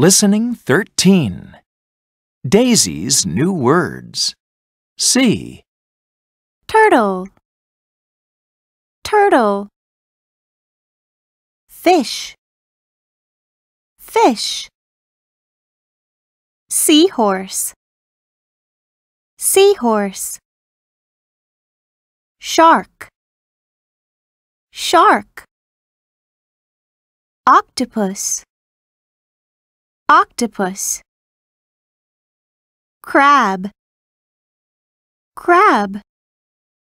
Listening 13. Daisy's new words. C. Turtle. Turtle. Fish. Fish. Seahorse. Seahorse. Shark. Shark. Octopus octopus crab crab